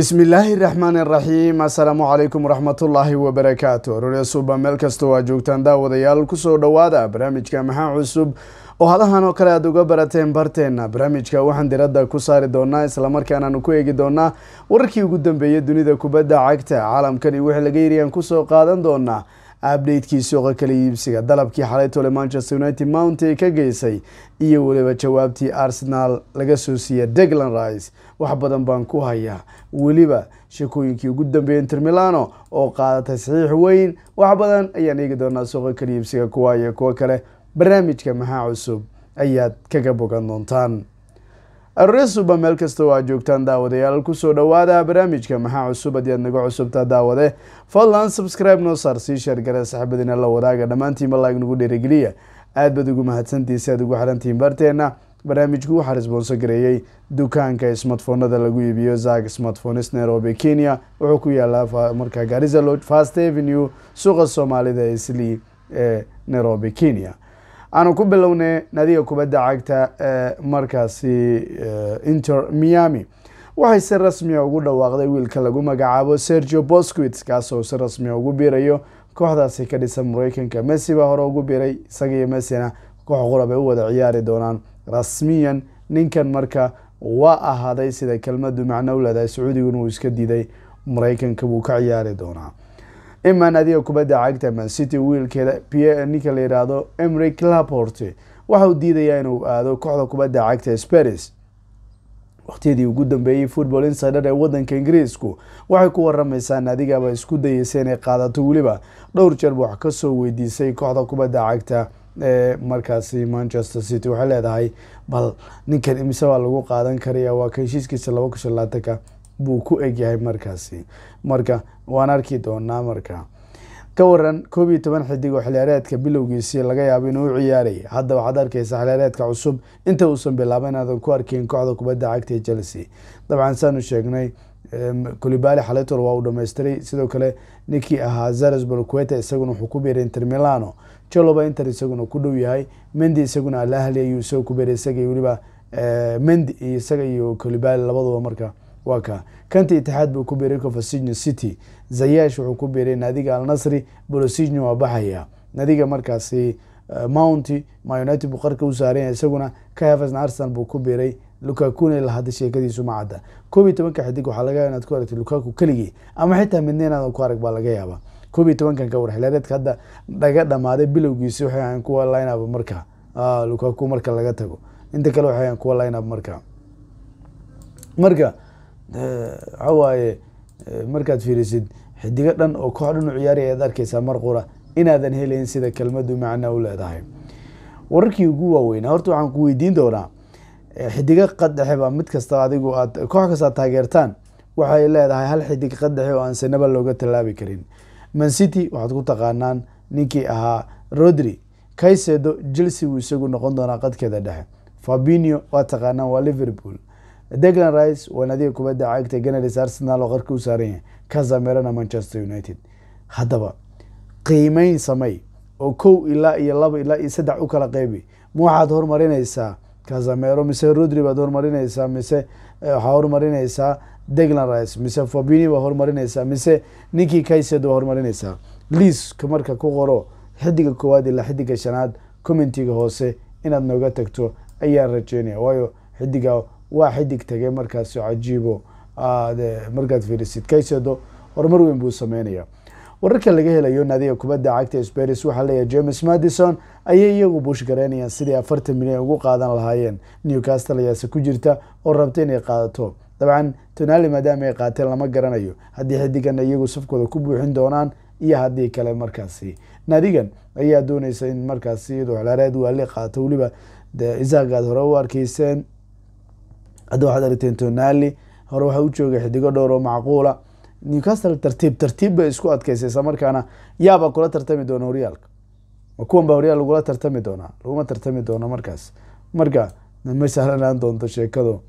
بسم الله الرحمن الرحيم السلام عليكم ورحمة الله وبركاته روريا صوبة ملكستو واجوكتان داوضة يالكسو dhowaada barnaamijka maxaa cusub oo halahan oo kale aada uga barateen barteenna barnaamijka waxaan diradda ku saari doonaa islamarkaanaanu ku eegi doonaa wararkii ugu dambeeyay dunida kubadda cagta caalamkan iyo wixii laga ku soo qaadan doonaa abdhaydkii suuqa kala iibsiga dalabkii xalay tole manchester united mounty ka geysay iyo weliba jawaabtii arsenaal laga soo siiya deglan rice wax badan baan ku hayaa weliba shakooyinkii ugu dambeeyey inter milano oo qaadatay saxiix weyn wax badan ayaan eegi doonaa suuqa kala iibsiga kuwa iyo kuwo kale barnaamijka maxaa cusub ayaad kaga bogan doontaan arre meel kasta oo aad joogtaan daawadayaal kusoo dhawaada barnaamijka maxaa cusub hadii aad naga cusubtaa daawade fadlan subscribe noo saar sii sheergare saxbadiina la wadaaga dhammaantiinba laag nagu dhiirigeliya aad baad ugu mahadsantiisa aad ugu xarantihiin barteenna barnaamijku waxaa resboonso gareeyey dukaanka smartfoonada lagu iibiyo zak smartphones nairobi kenya wuxuu ku yaalaa markaa garizalo fast avenue suuqa soomaalida ee silii ee nairobi kenya aanu ku bilownay nadiga kubadda cagta ee eh, markaasi eh, inter miami waxay si rasmiya ah ugu dhawaaqday wiilka lagu magacaabo sergio bosquit kaasoo si rasmiya ah ugu biirayo kooxdaasi ka dhisan maraykanka messi baa hore ugu biiray isagiiyo messina koox qurab ay u wada ciyaari doonaan rasmiyan ninkan marka waa ahaaday sida kelmadu macno u leedahay sacuudiguna uu iska diiday maraykanka buu ka ciyaari doonaa iman adiga kubadda cagta mancity wiilkeeda p ninka la yidhaahdo emric laporte waxa diidayaa inuu aado kooxda kubadda cagta ee sparis waqtiyadii ugu dambeeyey football insider ee wadanka ingiriisku waxay ku waramaysaa adigaba isku dayeysay inay qaadato weliba dhowr jeer wax kasoo weydiisay kooxda kubadda cagta ee markaasi manchester city waxay leedahay bal ninkan imise waa lagu qaadan karaya waa ka laba kun shanlaatanka buu ku egyahay markaasi marka waan arki doonaa marka ka waran koob toban xidig oo xiliyaareedka bilowgiisii laga yaabo inuu ciyaarayay hadda waxaad arkaysaa xiliyaareedka cusub inta uusan bilaaba inaadan ku arkin kooxda kubadda cagta ee chelsea dabcan saanu sheegnay kulibali xalitor waa uu dhameystiray sidoo kale ninkii ahaa zares boloqueta isaguna wuxuu ku biiray inter milano joloba inter isaguna ku dhow yahay mendi isaguna alahli ayuu isaga ku biiray isaga weliba eh, mendi isaga iyo kulibali labaduba marka waa ka kanta itixaad buu ku biiray cofasinio city zayash wuxuu ku biiray naadiga alnasri bolosinio waa baxaya naadiga markaasi eh, mounty ma united buu qarka u saaranya isaguna ka hefasna arsenal buu ku biiray lukakune la hadda sheekadiisu ma cadda koob iyo tobanka xidig waxaa laga yaaba inaad ku aragtay lukaku keligii ama xitaa midna inaadan ku arag baa laga yaaba koob iyo tobankan ka warxileereedka hadda dhaga dhammaaday bilowgiisi waxay ahayn kuwa linab marka ah, lukaku marka laga tago inta kale waxay ahayn kuwa linab marka marka waxawaaye eh, markaad fiirisid xidigo dhan oo koox dhan u ciyaaraya ad arkeysaa mar qura inaadan helayn sida kelmadu macna u leedahay wararkii ugu waaweynaa horta waxaan ku weydiin doonaa eh, xidigo qaddhexeba mid kasta adigu aad koox kasta taageertaan waxay leedahay hal xidig qadaxe oo aan sinaba looga tallaabi karin man city waxaad ku taqaanaan ninkii ahaa rodri kaysedo chelsea wuu isagu noqon doonaa qadkeeda dhexe fabinio waad taqaanaan waa liverpool deglan rice waa naadiga kubadda cagta ganars arsenal oo qarka u saaran yahay ka manchester united haddaba qiimeyn samay oo kow ilaa iyo laba ilaa iyo saddex u kala qeybi ma waxaad horumarinaysaa kazamero mise rodri baad horumarinaysaa mise eh, waxaa horumarinaysaa deglan rice mise fabini baa horumarinaysaa mise ninkii kaysed waa horumarinaysaa liiska marka ku qoro xidiga koowaad ilaa xidiga shanaad commentiga hoose inaad nooga tagto ayaan rajeynaya waayo xidiga waa xidig tegay markaas cajiibo aad ah, markaad fiirisid kaysedo horumar weyn buu sameynaya wararka laga helayo naadiga kubadda cagta sparis waxaa leeyahay james madison ayay iyagu buush garaynayaan sidii afartan milyan ugu qaadan lahaayeen newcastle ayaase ku jirta oo rabta inay qaadato dabcan tonali maadaama ay qaateen lama garanayo haddii xidigan iyagu safkooda ku buuxin doonaan iyo haddii kale markaasi naadigan ayaa doonaysa in markaasi iyadoo xilaareed waali qaato weliba isaaqaad hore u arkayseen hadda waxaad aragteen tonali hore waxaa u joogay xidigo dhowr macquula newcastle tartiib tartiib bay isku adkeysay markaana yaaba kula tartami doona horyaalka kuwan baa horyaal lagula tartami doonaa laguma tartami doono markaas marka ma sahlanaan doonto sheekadu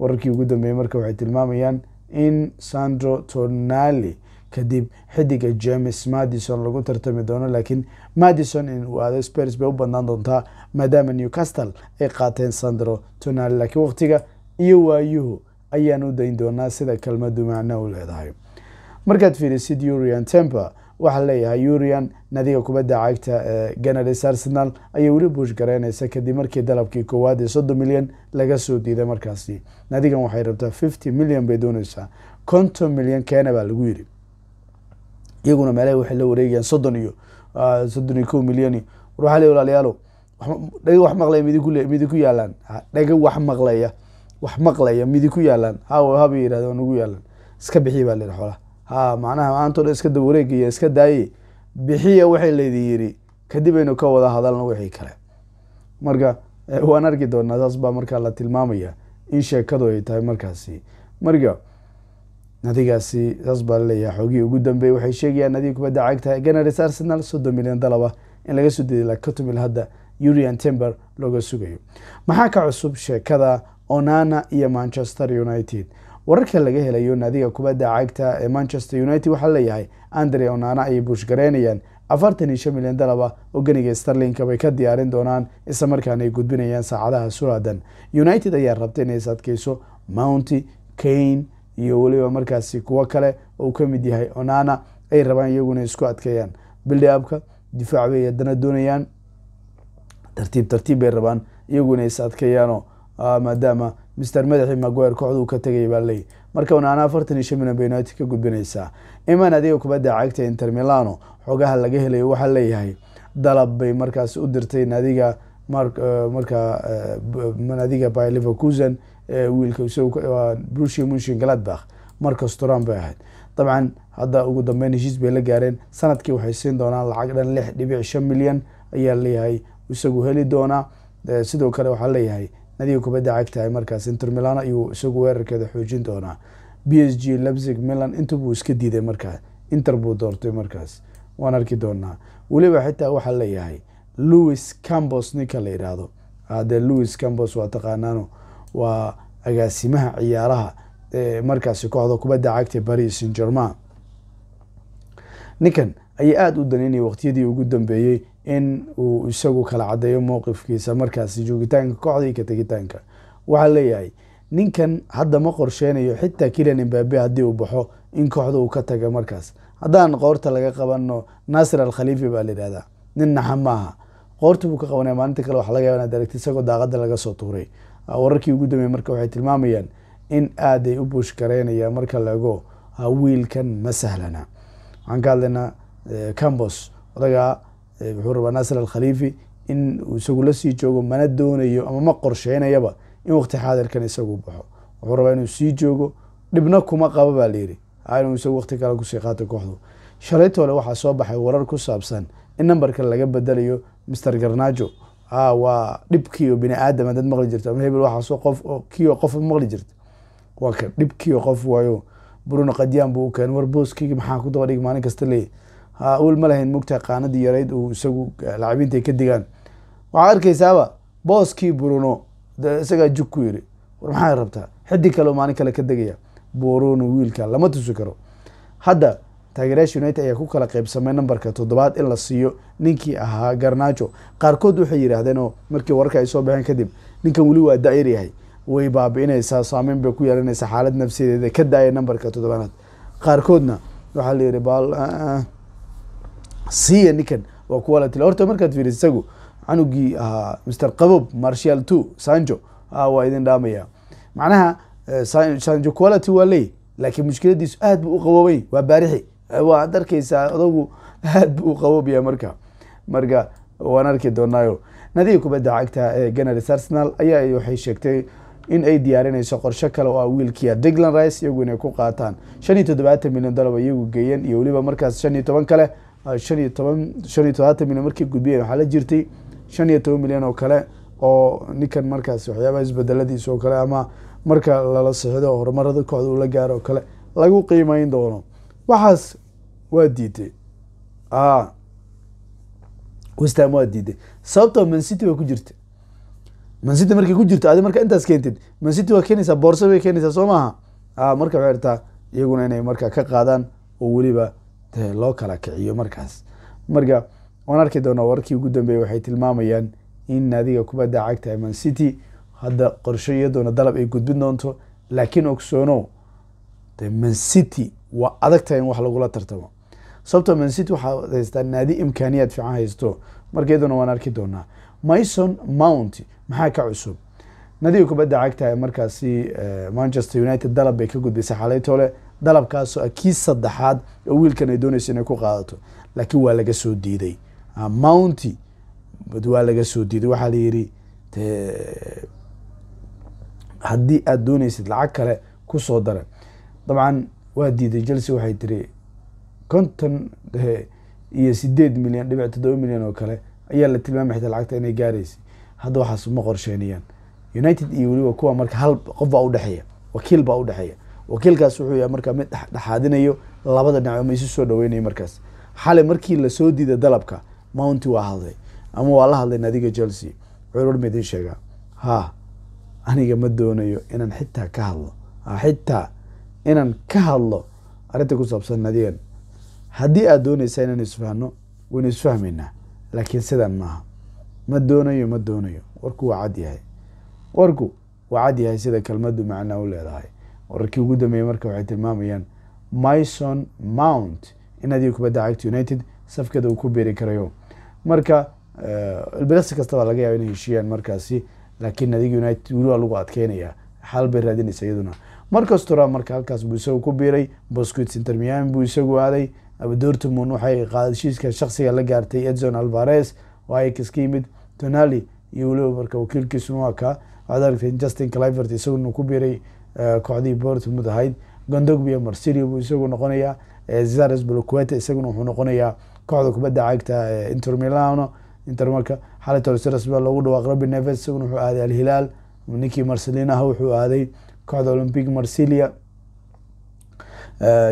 wararkii ugu dambeeyey marka waxay tilmaamayaan in sandro tornali kadib xidiga james madison lagu tartami doono laakiin madison in uu aado spars bay u banaan doontaa maadaama newcastle ay qaateen sandro tornali laakiin waqtiga iyo waayuhu ayaan u dayn doonaa sida kelmaddu macno u leedahay markaad fiirisid urian temper waxaa leeyahay urian nadiga kubadda cagta ee eh, ganades arsenal ayay weli buush garaynaysa kadib markii dalabkii koowaad ee soddon milyan laga soo diiday markaasi nadigan waxay rabtaa fifty million bay doonaysaa conton milyan keena baa lagu yiri iyaguna meelaha waxay la wareegayaan soddon iyo ah, soddon iyo ko milyan war waxaa le walaalayaalo dhag wax maqlaya midinku yaalaan dhaga wax maqlaya wax maqlaya midi ku yaalaan haw haba yihahd nagu yaalaan iska bixiy baa layihi xoolaha ha macnaha maantao dhan iska dawareeg iska daaye bixiya waxay laydin yiri kadib aynu ka wada hadalno wixii kale marka eh, waan arki doonaa saas baa markaa la tilmaamaya in sheekadu ay tahay markaasi marka adigaasi saas baa laleeyaha xoogihii ugu dambeeyey waxay sheegayaan adiga kubadda cagta ganars arsenal soddon milyan dalaba in laga soo dadiy lakatumil hadda urian tember looga sugayo maxaa ka cusub sheekada onana iyo manchester united wararka laga helayo naadiga kubadda cagta ee manchester united waxaa leeyahay andre onana ayay buushgareynayaan afartan iyo shan milyan dalaba geniga starlinka bay ka diyaarin doonaan isla markaana ay gudbinayaan saacadaha suraadan united ayaa rabta inay is adkeyso mounty kane iyo weliba markaasi kuwo kale ou ka mid yahay onana ay rabaan iyaguna isku adkeeyaan bildiabka difaac bay haddana doonayaan tartiib tartiib bay rabaan iyagu inay is adkeeyaanoo Ah, maadaama mister madaxii maguire kooxduu ka tegaya baa leeyahy markauna ana afartan iyo shan milyan bay united ka gudbinaysaa iman adiga kubadda cagta inter milano xogaha laga helayo waxaa leeyahay dalab bay markaas u dirtay naadiga markaa eh, eh, naadiga by livercusen eh, wiilka brushi munshin galadbach markas turan bay ahayd dabcan hadda ugu dambeyn heshiis bay la gaareen sanadkii waxay siin doonaan lacag dhan lix dhibic shan milyan ayaa leeyahay isagu heli doonaa sidoo kale waxaa leeyahay nadiga kubadda cagtahay markaas inter milan ayuu isagu weerarkeeda xoojin doonaa b s g lebzig milan intabuu iska diiday markaa inter buu doortay markaas waan arki doonaa weliba xitaa waxaa leeyahay louis cambos ninka la yidhaahdo haddee ah, louis cambos waa taqaanaano waa agaasimaha ciyaaraha markaasi kooxda kubadda cagta paris saint german ninkan ayay aada u daneynaya waqtiyadii ugu dambeeyey in uu isagu kala caddeeyo mowqifkiisa markaasi joogitaanka kooxda iyo ka tegitaanka waxaa leeyahay ninkan hadda ma qorsheynayo xitaa kilian imbabe haddii uu baxo in kooxda uu ka taga markaas haddaan qoorta laga qabano nasir alkhaliifi baa la yidhahdaa nin naxa maaha qoorta buu ka qabanaya maalinta kale waxa laga yaba inaad aragti isagoo daaqada laga soo tuuray wararkii ugu dambeeyey marka waxay tilmaamayaan in aad ay u buush garaynaya marka lago wiilkan ma sahlana waxaan ka hadlaynaa cambos odagaa wuxuu rabaa naasir alkhaliifi in uu isagu la sii joogo mana doonayo ama ma qorsheynayaba in waqti xaadirkan isagu baxo wuxuu rabaa inuu sii joogo dhibna kuma qaba baa layidhi inuu isagu waqti kale kusii qaato kooxdu shalaytole waxaa soo baxay warar ku saabsan in nambarka laga bedelayo master garnajo waa dhibkiio bini aadam dad maqli jirta ama hebel waxaasoo qof kiio qof maqli jirta waa ka dhibkiio qof waayo bruno qadyan buu u keen war booskeyga maxaa ku dabadhig maalin kasta leeyahy l ma lahayn mogta qaanadii yarayd uu isagu eh, lacabiinta ka digaan waxaa arkaysaaba booskii bruno isagaa jug ku yiri war maxaa rabtaa xidig kale maalin kale ka degaya bruno wiilka lama tusi karo hadda taageerayaasha united ayaa ku kala qeybsamay nambarka toddobaad in la siiyo ninkii ahaa garnajo qaarkood waxay yidhaahdeen oo oh, markii wararka ay soo baxeen kadib ninkan weli waa da-yar yahay way baabi-inaysaa saameyn bay ku yeelanaysaa xaalad nafsiyadeeda ka daaya nambarka toddobaanaad qaarkoodna waxaa la yidhi baal ah, ah, siiya ninkan waa kuwa la tila horta markaad fiiriso isagu canugii ahaa mr qabob marshal two sanjo waa idin dhaamaya macnaha eh, sanjo quality waa leey laakiin mushkiladiisu aad bu u qaboobay waa baarixi eh, waad arkeysaa adogu aad bu u qaboobaya marka marka waan arki doonaayo nadiga kubadda cagta ee ganars arsenal ayaa waxay sheegtay in ay diyaarinayso qorsho kale oo ah wiilkia ah, diglan rice iyagu inay ku qaataan shan iyo toddobaatan milyan dolar iyagu geeyeen iyo weliba markaas shan iyo toban kale shan iyo todobaatan milyan markii gudbiyeen waxaa la jirtay shan iyo toban milyan oo kale oo ninkan markaas waxyaabaha isbedeladiis oo kale ama marka lala sixdo horumarada kooxda uu la gaaro oo kale lagu qiimeyn doono waxaas waa diiday westham waa diiday sababtoo mancity baa ku jirta mancity markay ku jirto adi marka intaas keentid mancity waa keenaysaa boorsa bay keenaysaa soo maaha marka waxay irtaa iyaguna inay marka ka qaadaan oo weliba loo kala kiciyo markaas marka waan arki doonaa wararkii ugu dambeeyey waxay tilmaamayaan in naadiga kubadda cagta man city hadda qorsho iyadoona dalab ay gudbin doonto laakiin ogsoono de man city waa adagtahay in wax lagula tartamo sababtoo man city waxaad haystaa naadi imkaaniyaad fiican haysto marka iyadoona waan arki doonaa mison mount maxaa ka cusub naadiga kubadda cagta markaasi manchester united dalab bay ka gudbisay xalaytole dalabkaasoo ah kii saddexaad oo wiilkan ay doonayso inay ku qaadato laakiin waa laga soo diiday ah, mounty waa laga soo diiday waxaa la yidhi haddii aada doonaysid lacag kale kusoo dara dabcan waa diiday chelsea waxay tiri konton eh, iyo sideed milyan dhibic toddoba milyan oo kale ayaa la tilmaamay xitaa lacagta inay gaaraysay hadda waxaas uma qorsheynayaan united iyo weliba kuwa marka hal qof baa udhexeeya wakiil baa udhexeeya wakiilkaas wuxuu yahay marka mid dhexdhexaadinayo labada dhinac ma isu soo dhaweynayo markaas xalay markii lasoo diida dalabka mounti waa hadlay ama waa la hadlay naadiga chelsea curur ma idiin sheegaa ha aniga ma doonayo inaan xitaa ka hadlo xitaa inaan ka hadlo arrinta ku saabsan nadigan haddii aad doonaysaa inaan isfahno waynu isfahmaynaa laakiin sidaan maaha ma doonayo ma doonayo warku waa cad yahay warku waa cad yahay sida kelmaddu macnaa u leedahay wararkii ugu dambeeyey marka waxay tilmaamayaan myson mount in adiga kubadda cagta united safkeeda uu ku beeri karayo marka eh, ilbirasi kastabaa laga yaaba inay heshiiyaan markaasi laakiin adiga united weli waa lagu adkeynaya xal bay raadinaysa iyaduna markas marka halkaas buu isagu ku biiray bosquit inter miami buu isagu aaday dortmund waxay qaadashiiska shaksiga la gaartay edson alvares oo ayax ka yimid tonali iyo weliba marka wakiilkiisuna waa ka waxaad aragtay justin clivert isaguna ku biiray Eh, kooxdii portmod ahayd gondogbi marsirio buu isagu noqonayaa eh, zares boloquete isaguna wuxuu noqonayaa kooxda kubadda cagta eh, inter milano inter marka xalay torres dhawaaq rabi neves isaguna wuxuu aaday alhilaal ninkii marcelinaha ah wuxuu aaday kooxda olympic marsilia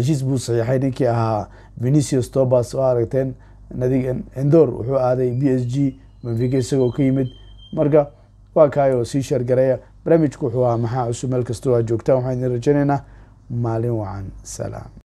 jis buu saxiixay ninkii ahaa venicius tobas oo aragteen nadig endor wuxuu aaday b s g benfica isagoo ka yimid marka waa kaay sii sheergareeya barnaamijku wuxuu ahaa maxaa cusub meel kasta waa joogtaan waxaan idin rajaynaynaa maalin wacan salaam